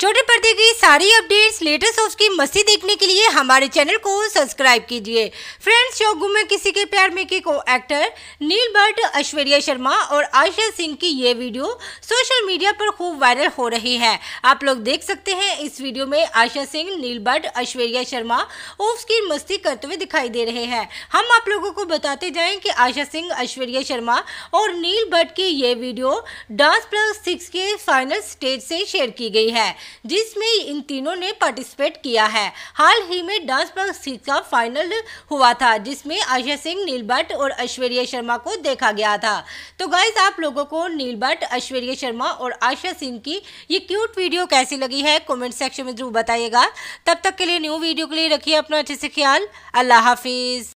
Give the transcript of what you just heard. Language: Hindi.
छोटे पर्दे की सारी अपडेट्स लेटेस्ट ऑफ की मस्ती देखने के लिए हमारे चैनल को सब्सक्राइब कीजिए फ्रेंड्स गुम में किसी के प्यार में के को एक्टर नील भट्ट ऐश्वर्या शर्मा और आयशा सिंह की ये वीडियो सोशल मीडिया पर खूब वायरल हो रही है आप लोग देख सकते हैं इस वीडियो में आयशा सिंह नील भट्ट ऐश्वर्या शर्मा उर्फ की मस्ती करते हुए दिखाई दे रहे हैं हम आप लोगों को बताते जाए कि आयशा सिंह ऐश्वर्या शर्मा और नील भट्ट की ये वीडियो डांस प्लस सिक्स के फाइनल स्टेज से शेयर की गई है जिसमें इन तीनों ने पार्टिसिपेट किया है हाल ही में डांस पर का फाइनल हुआ था जिसमें आशा सिंह नील भट्ट और ऐश्वर्या शर्मा को देखा गया था तो गाइज आप लोगों को नील भट्ट ऐश्वर्या शर्मा और आशा सिंह की ये क्यूट वीडियो कैसी लगी है कमेंट सेक्शन में जरूर बताइएगा तब तक के लिए न्यू वीडियो के लिए रखिए अपना अच्छे से ख्याल अल्लाह हाफिज़